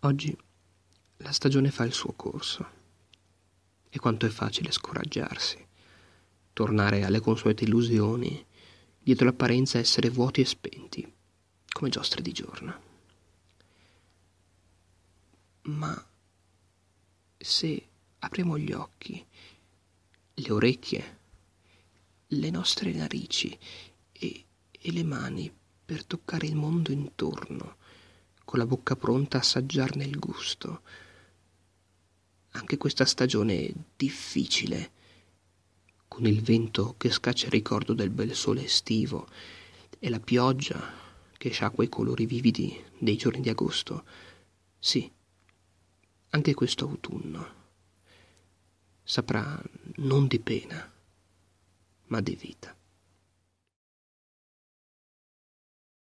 Oggi la stagione fa il suo corso e quanto è facile scoraggiarsi, tornare alle consuete illusioni, dietro l'apparenza essere vuoti e spenti, come giostre di giorno. Ma se apriamo gli occhi, le orecchie, le nostre narici e, e le mani per toccare il mondo intorno, con la bocca pronta a assaggiarne il gusto. Anche questa stagione difficile, con il vento che scaccia il ricordo del bel sole estivo e la pioggia che sciacqua i colori vividi dei giorni di agosto. Sì, anche questo autunno saprà non di pena, ma di vita.